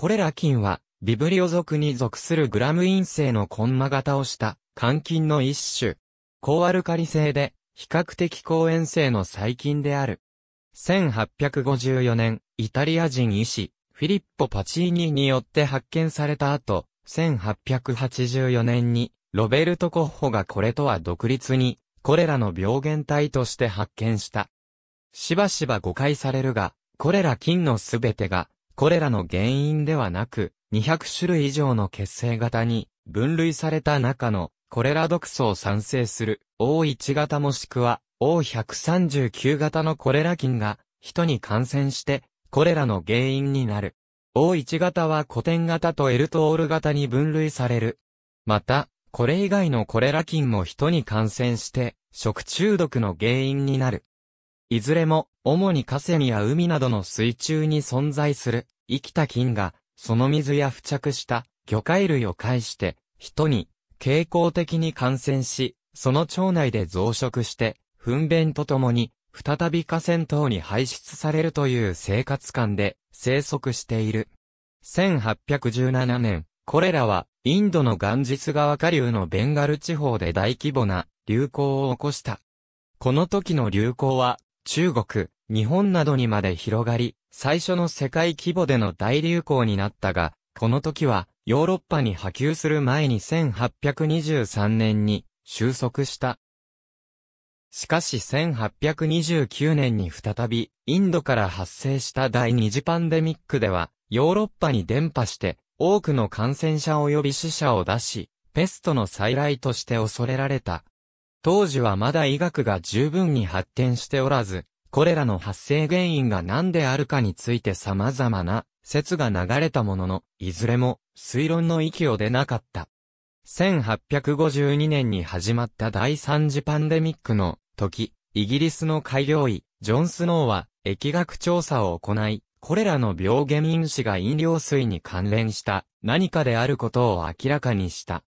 これら菌は、ビブリオ属に属するグラム陰性のコンマ型をした、肝菌の一種。高アルカリ性で、比較的抗炎性の細菌である。1854年、イタリア人医師、フィリッポ・パチーニによって発見された後、1884年に、ロベルト・コッホがこれとは独立に、これらの病原体として発見した。しばしば誤解されるが、これら菌のすべてが、これらの原因ではなく、200種類以上の血清型に分類された中の、これら毒素を産生する O1 型もしくは O139 型のコレラ菌が人に感染して、これらの原因になる。O1 型は古典型とエルトール型に分類される。また、これ以外のコレラ菌も人に感染して、食中毒の原因になる。いずれも、主に河川や海などの水中に存在する、生きた菌が、その水や付着した魚介類を介して、人に、傾向的に感染し、その腸内で増殖して、糞便とともに、再び河川等に排出されるという生活感で生息している。1817年、これらはインドのガンジス川下流のベンガル地方で大規模な流行を起こした。この時の流行は中国、日本などにまで広がり、最初の世界規模での大流行になったが、この時はヨーロッパに波及する前に1823年に収束した。しかし1829年に再びインドから発生した第二次パンデミックではヨーロッパに伝播して多くの感染者及び死者を出し、ペストの再来として恐れられた。当時はまだ医学が十分に発展しておらず、これらの発生原因が何であるかについて様々な説が流れたものの、いずれも推論の域を出なかった。1852年に始まった第三次パンデミックの時、イギリスの開業医、ジョン・スノーは、疫学調査を行い、これらの病原因子が飲料水に関連した何かであることを明らかにした。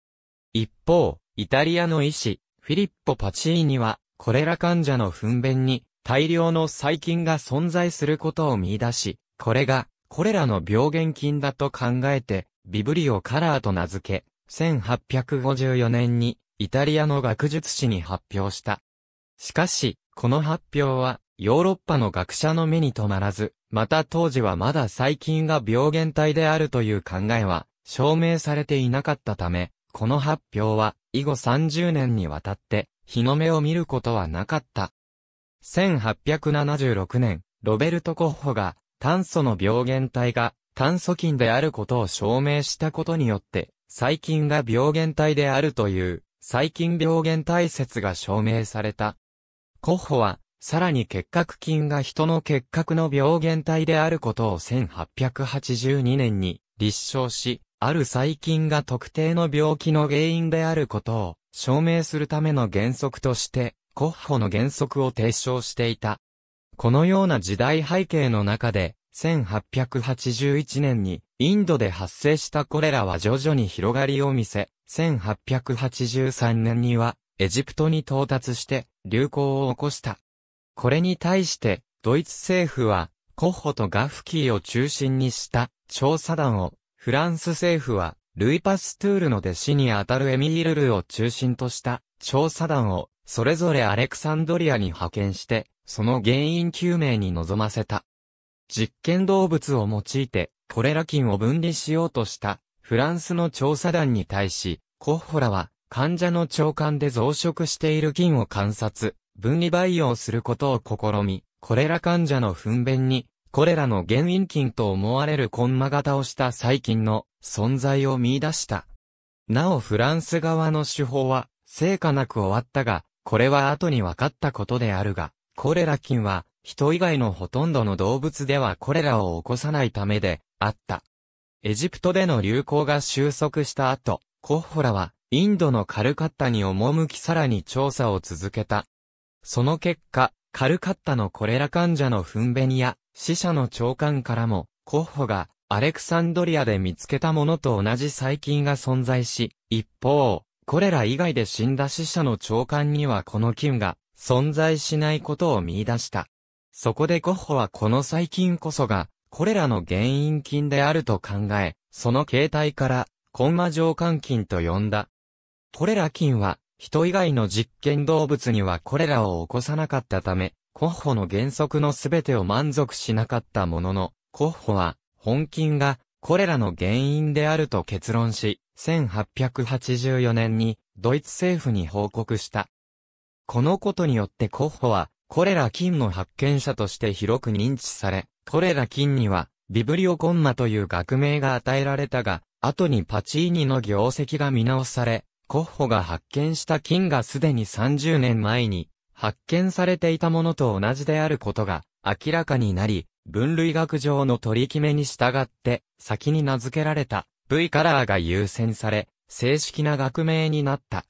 一方、イタリアの医師、フィリッポ・パチーニは、コレラ患者の糞便に大量の細菌が存在することを見出し、これがコレラの病原菌だと考えて、ビブリオカラーと名付け、1854年にイタリアの学術誌に発表した。しかし、この発表はヨーロッパの学者の目に留まらず、また当時はまだ細菌が病原体であるという考えは証明されていなかったため、この発表は以後30年にわたって、日の目を見ることはなかった。1876年、ロベルト・コッホが、炭素の病原体が炭素菌であることを証明したことによって、細菌が病原体であるという、細菌病原体説が証明された。コッホは、さらに結核菌が人の結核の病原体であることを1882年に立証し、ある細菌が特定の病気の原因であることを証明するための原則として、コッホの原則を提唱していた。このような時代背景の中で、1881年にインドで発生したこれらは徐々に広がりを見せ、1883年にはエジプトに到達して流行を起こした。これに対してドイツ政府はコッホとガフキーを中心にした調査団をフランス政府は、ルイ・パストゥールの弟子にあたるエミール・ルを中心とした調査団を、それぞれアレクサンドリアに派遣して、その原因究明に臨ませた。実験動物を用いて、コレラ菌を分離しようとした、フランスの調査団に対し、コッホラは、患者の腸管で増殖している菌を観察、分離培養することを試み、コレラ患者の糞便にこれらの原因菌と思われるコンマ型をした細菌の存在を見出した。なおフランス側の手法は、成果なく終わったが、これは後に分かったことであるが、コレラ菌は、人以外のほとんどの動物ではコレラを起こさないためで、あった。エジプトでの流行が収束した後、コッホラは、インドのカルカッタに赴きさらに調査を続けた。その結果、カルカッタのコレラ患者の糞便や死者の長官からも、コッホがアレクサンドリアで見つけたものと同じ細菌が存在し、一方、これら以外で死んだ死者の長官にはこの菌が存在しないことを見出した。そこでゴッホはこの細菌こそが、これらの原因菌であると考え、その形態から、コンマ上官菌と呼んだ。これら菌は、人以外の実験動物にはこれらを起こさなかったため、コッホの原則のすべてを満足しなかったものの、コッホは、本金が、これらの原因であると結論し、1884年に、ドイツ政府に報告した。このことによってコッホは、これら金の発見者として広く認知され、これら金には、ビブリオコンマという学名が与えられたが、後にパチーニの業績が見直され、コッホが発見した金がすでに30年前に発見されていたものと同じであることが明らかになり、分類学上の取り決めに従って先に名付けられた V カラーが優先され、正式な学名になった。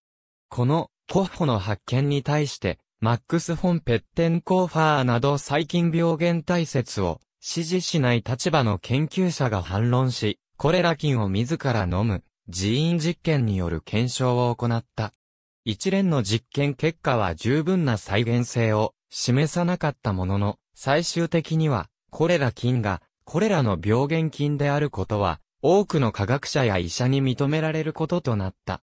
このコッホの発見に対して、マックス・フォン・ペッテンコーファーなど細菌病原体説を支持しない立場の研究者が反論し、コレラ菌を自ら飲む、人員実験による検証を行った。一連の実験結果は十分な再現性を示さなかったものの、最終的には、コレラ菌が、これらの病原菌であることは、多くの科学者や医者に認められることとなった。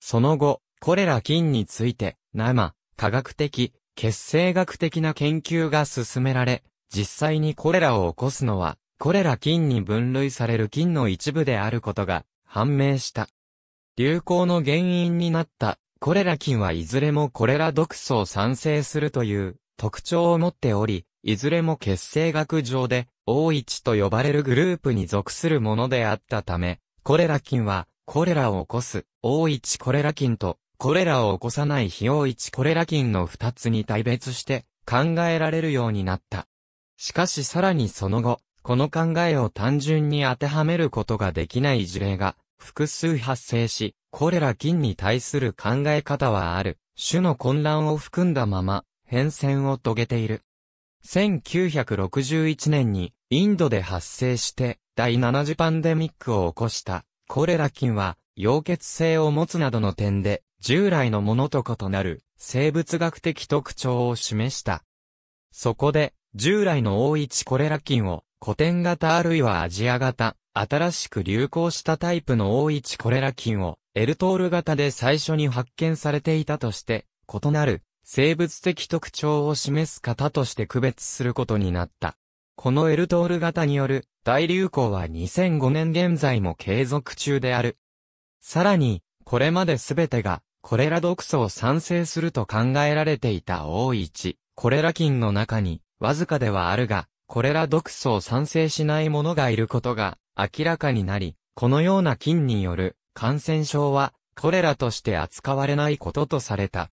その後、これら菌について、生、科学的、血清学的な研究が進められ、実際にこれらを起こすのは、これら菌に分類される菌の一部であることが判明した。流行の原因になったこれら菌はいずれもコレラ毒素を産生するという特徴を持っており、いずれも血清学上で O1 と呼ばれるグループに属するものであったため、コレラ菌はコレラを起こす O1 コレラ菌とコレラを起こさない非 O1 コレラ菌の2つに対別して考えられるようになった。しかしさらにその後、この考えを単純に当てはめることができない事例が複数発生し、これら菌に対する考え方はある、種の混乱を含んだまま、変遷を遂げている。1961年に、インドで発生して、第7次パンデミックを起こした、コレラ菌は、溶血性を持つなどの点で、従来のものと異なる、生物学的特徴を示した。そこで、従来の O1 コレラ菌を、古典型あるいはアジア型、新しく流行したタイプの O1 コレラ菌を、エルトール型で最初に発見されていたとして、異なる生物的特徴を示す型として区別することになった。このエルトール型による大流行は2005年現在も継続中である。さらに、これまで全てがコレラ毒素を産生すると考えられていた O1、コレラ菌の中に、わずかではあるが、コレラ毒素を産生しないものがいることが明らかになり、このような菌による感染症はコレラとして扱われないこととされた。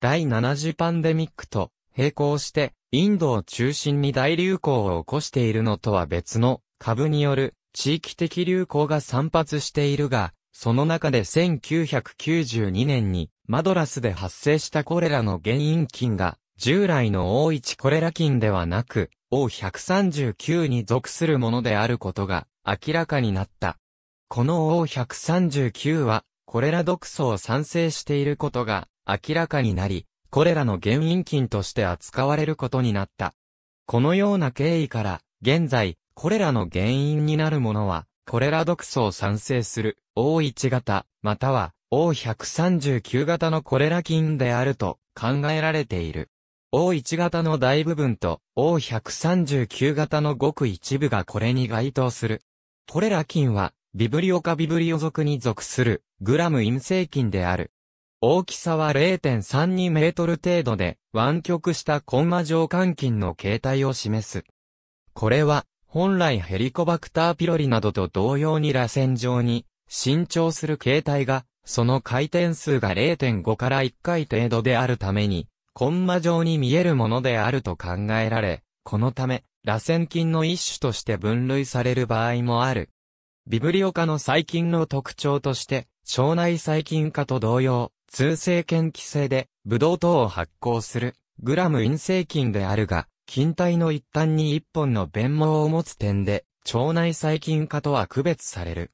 第7次パンデミックと並行してインドを中心に大流行を起こしているのとは別の株による地域的流行が散発しているが、その中で1992年にマドラスで発生したコレラの原因菌が従来の大一コレラ菌ではなく O139 に属するものであることが明らかになった。この O139 は、これら毒素を産生していることが明らかになり、これらの原因菌として扱われることになった。このような経緯から、現在、これらの原因になるものは、これら毒素を産生する O1 型、または O139 型のこれら菌であると考えられている。O1 型の大部分と O139 型のごく一部がこれに該当する。これら菌は、ビブリオカビブリオ属に属する、グラム陰性菌である。大きさは0.32メートル程度で、湾曲したコンマ上環菌の形態を示す。これは、本来ヘリコバクターピロリなどと同様に螺旋状に、伸長する形態が、その回転数が0.5から1回程度であるために、コンマ状に見えるものであると考えられ、このため、螺旋菌の一種として分類される場合もある。ビブリオ科の細菌の特徴として、腸内細菌科と同様、通性菌規制で、ブドウ糖を発酵する、グラム陰性菌であるが、菌体の一端に一本の弁毛を持つ点で、腸内細菌科とは区別される。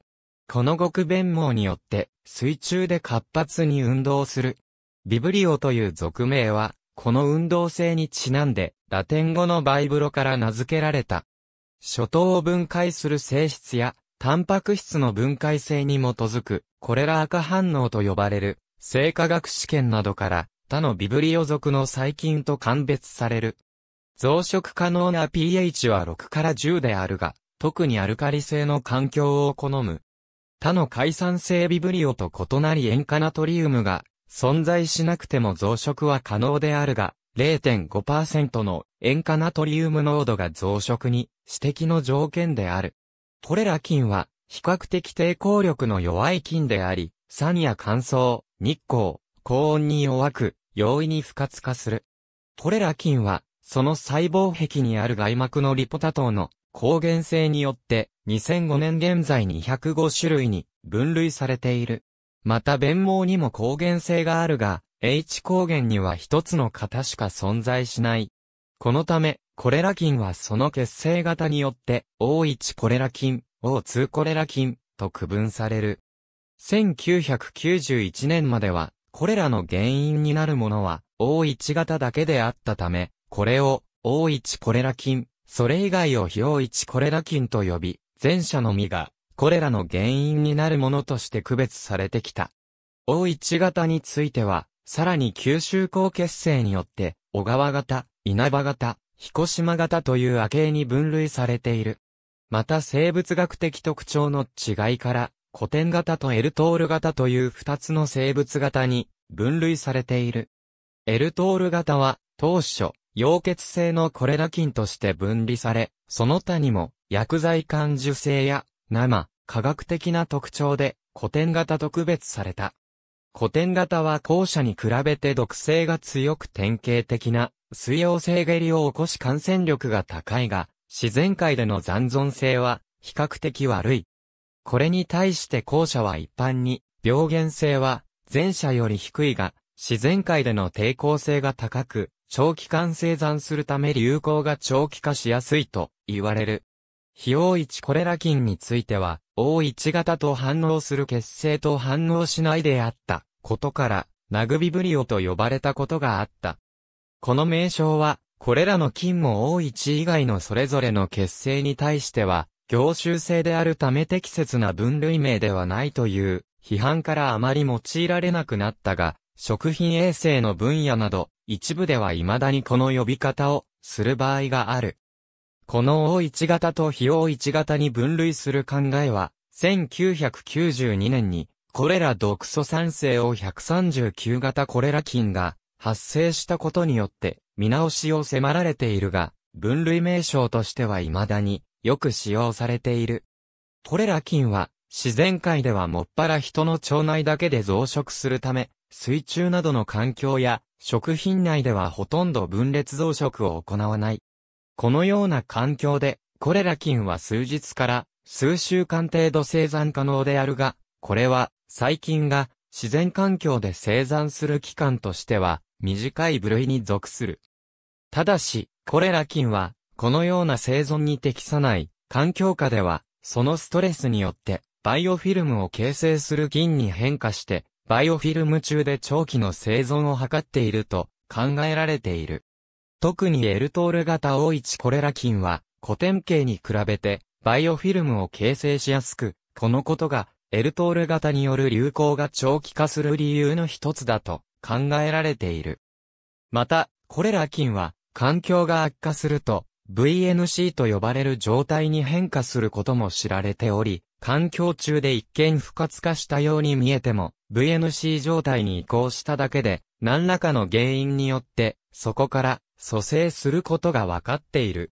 この極弁毛によって、水中で活発に運動する、ビブリオという俗名は、この運動性にちなんで、ラテン語のバイブロから名付けられた。初頭を分解する性質や、タンパク質の分解性に基づく、コレラ赤反応と呼ばれる、生化学試験などから、他のビブリオ属の細菌と鑑別される。増殖可能な pH は6から10であるが、特にアルカリ性の環境を好む。他の解散性ビブリオと異なり塩化ナトリウムが存在しなくても増殖は可能であるが、0.5%の塩化ナトリウム濃度が増殖に指摘の条件である。これら菌は比較的抵抗力の弱い菌であり、酸や乾燥、日光、高温に弱く、容易に不活化する。これら菌は、その細胞壁にある外膜のリポタ糖の抗原性によって、2005年現在2 0 5種類に分類されている。また弁毛にも抗原性があるが、H 抗原には一つの型しか存在しない。このため、コレラ菌はその結成型によって、O1 コレラ菌、O2 コレラ菌、と区分される。1991年までは、コレラの原因になるものは、O1 型だけであったため、これを、O1 コレラ菌、それ以外を非 O1 コレラ菌と呼び、前者のみが、これらの原因になるものとして区別されてきた。O1 型については、さらに吸収口結成によって、小川型、稲葉型、彦島型という亜型に分類されている。また生物学的特徴の違いから、古典型とエルトール型という二つの生物型に分類されている。エルトール型は、当初、溶血性のコレラ菌として分離され、その他にも、薬剤感受性や生、科学的な特徴で古典型と区別された。古典型は後者に比べて毒性が強く典型的な水溶性下痢を起こし感染力が高いが、自然界での残存性は比較的悪い。これに対して後者は一般に病原性は前者より低いが、自然界での抵抗性が高く、長期間生産するため流行が長期化しやすいと言われる。非 O1 コレラ菌については、O1 型と反応する血清と反応しないであったことから、ナグビブリオと呼ばれたことがあった。この名称は、これらの菌も O1 以外のそれぞれの血清に対しては、凝集性であるため適切な分類名ではないという批判からあまり用いられなくなったが、食品衛生の分野など、一部では未だにこの呼び方をする場合がある。この O1 型と非 O1 型に分類する考えは、1992年に、これら毒素酸性を139型コレラ菌が発生したことによって見直しを迫られているが、分類名称としては未だによく使用されている。これら菌は自然界ではもっぱら人の腸内だけで増殖するため、水中などの環境や食品内ではほとんど分裂増殖を行わないこのような環境で、これら菌は数日から数週間程度生産可能であるが、これは細菌が自然環境で生産する期間としては短い部類に属する。ただし、これら菌はこのような生存に適さない環境下では、そのストレスによってバイオフィルムを形成する菌に変化して、バイオフィルム中で長期の生存を図っていると考えられている。特にエルトール型 O1 コレラ菌は、古典型に比べて、バイオフィルムを形成しやすく、このことが、エルトール型による流行が長期化する理由の一つだと考えられている。また、コレラ菌は、環境が悪化すると、VNC と呼ばれる状態に変化することも知られており、環境中で一見不活化したように見えても、VNC 状態に移行しただけで、何らかの原因によって、そこから蘇生することが分かっている。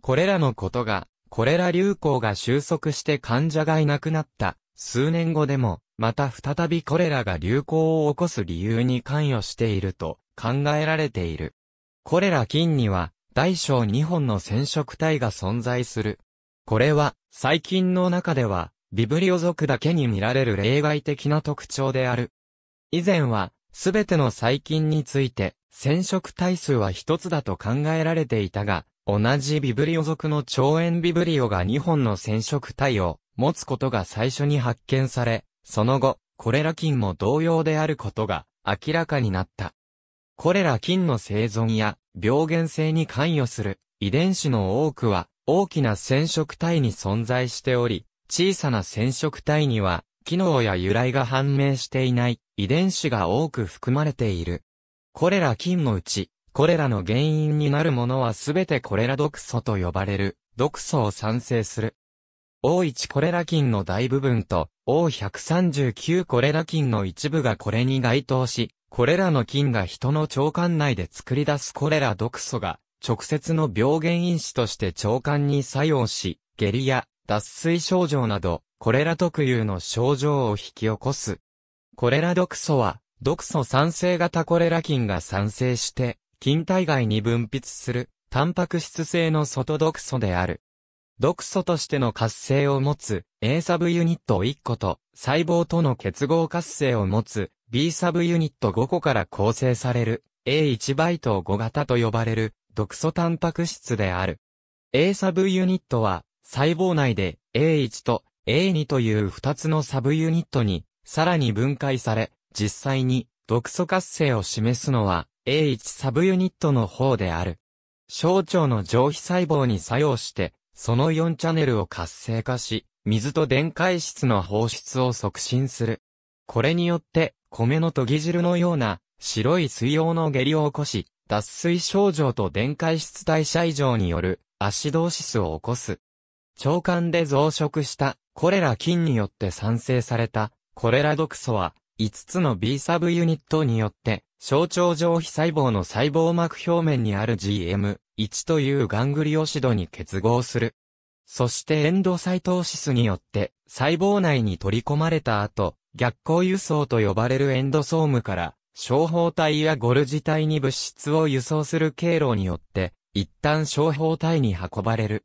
これらのことが、これら流行が収束して患者がいなくなった数年後でも、また再びこれらが流行を起こす理由に関与していると考えられている。これら菌には大小2本の染色体が存在する。これは細菌の中ではビブリオ族だけに見られる例外的な特徴である。以前はすべての細菌について染色体数は一つだと考えられていたが、同じビブリオ属の長円ビブリオが2本の染色体を持つことが最初に発見され、その後、コレラ菌も同様であることが明らかになった。コレラ菌の生存や病原性に関与する遺伝子の多くは大きな染色体に存在しており、小さな染色体には機能や由来が判明していない遺伝子が多く含まれている。これら菌のうち、これらの原因になるものはすべてこれら毒素と呼ばれる、毒素を産生する。O1 コレラ菌の大部分と O139 コレラ菌の一部がこれに該当し、これらの菌が人の腸管内で作り出すこれら毒素が、直接の病原因子として腸管に作用し、下痢や脱水症状など、これら特有の症状を引き起こす。これら毒素は、毒素酸性型コレラ菌が酸性して、菌体外に分泌する、タンパク質性の外毒素である。毒素としての活性を持つ A サブユニット1個と細胞との結合活性を持つ B サブユニット5個から構成される A1 イト5型と呼ばれる毒素タンパク質である。A サブユニットは細胞内で A1 と A2 という2つのサブユニットにさらに分解され実際に毒素活性を示すのは A1 サブユニットの方である。小腸の上皮細胞に作用して、その4チャンネルを活性化し、水と電解質の放出を促進する。これによって、米の研ぎ汁のような白い水溶の下痢を起こし、脱水症状と電解質代謝異常によるアシドーシスを起こす。腸管で増殖したコレラ菌によって産生されたコレラ毒素は5つの B サブユニットによって、象徴上皮細胞の細胞膜表面にある GM1 というガングリオシドに結合する。そしてエンドサイトーシスによって細胞内に取り込まれた後、逆光輸送と呼ばれるエンドソームから小胞体やゴルジ体に物質を輸送する経路によって、一旦小胞体に運ばれる。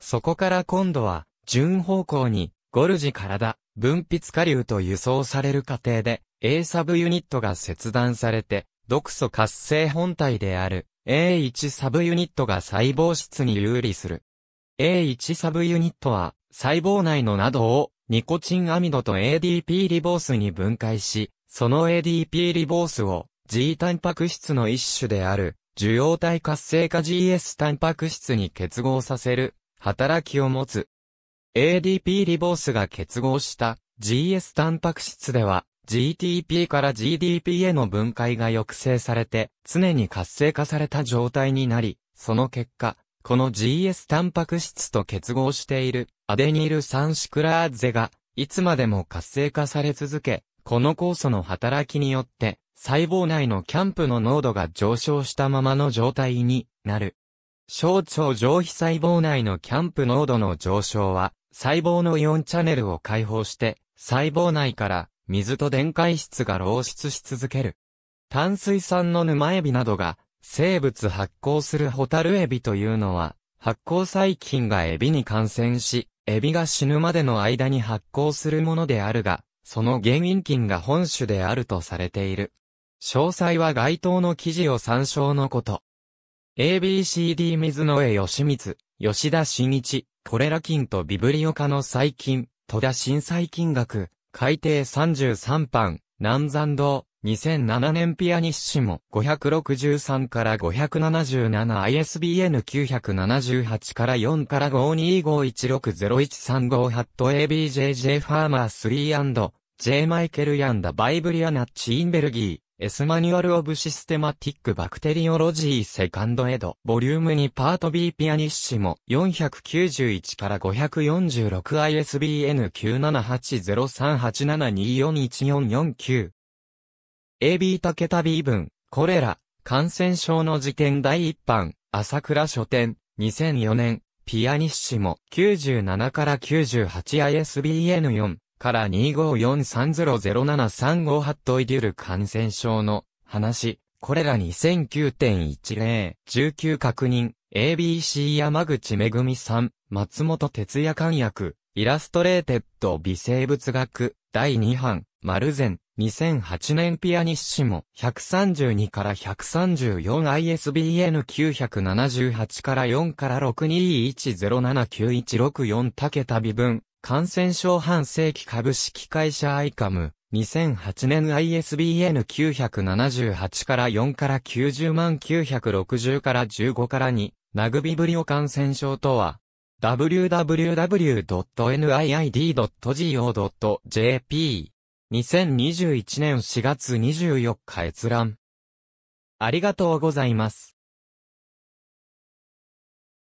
そこから今度は、順方向に、ゴルジ体、分泌下流と輸送される過程で、A サブユニットが切断されて、毒素活性本体である A1 サブユニットが細胞質に有利する。A1 サブユニットは、細胞内のなどをニコチンアミドと ADP リボースに分解し、その ADP リボースを G タンパク質の一種である受容体活性化 GS タンパク質に結合させる働きを持つ ADP リボースが結合した GS タンパク質では GTP から GDP への分解が抑制されて常に活性化された状態になり、その結果、この GS タンパク質と結合しているアデニル酸シクラーゼがいつまでも活性化され続け、この酵素の働きによって細胞内のキャンプの濃度が上昇したままの状態になる。小腸上皮細胞内のキャンプ濃度の上昇は細胞のイオンチャネルを解放して、細胞内から水と電解質が漏出し続ける。炭水酸の沼エビなどが生物発光するホタルエビというのは発光細菌がエビに感染し、エビが死ぬまでの間に発光するものであるが、その原因菌が本種であるとされている。詳細は該当の記事を参照のこと。ABCD 水野江義光、吉田真一。コレラ菌とビブリオカの細菌、戸田新細菌額、海底33版、南山道、2007年ピアニッシモ563から577 ISBN 978から4から5251601358ハット ABJJ ファーマー 3& J マイケルヤンダバイブリアナッチインベルギーエスマニュアル・オブ・システマティック・バクテリオロジー・セカンド・エド、ボリューム2パート B ピアニッシモ、491から 546ISBN9780387241449。AB 竹田 B 文、これら、感染症の辞典第一版、朝倉書店、2004年、ピアニッシモ、97から 98ISBN4。から2543007358ハイデュル感染症の話、これら2009.10、19確認、ABC 山口めぐみさん、松本哲也寛役、イラストレーテッド微生物学、第2版、丸善、2008年ピアニッシモ、132から 134ISBN978 から4から621079164竹田微分、感染症半世紀株式会社アイカム、2008年 ISBN978 から4から90万960から15から2、ナグビブリオ感染症とは、www.niid.go.jp2021 年4月24日閲覧。ありがとうございます。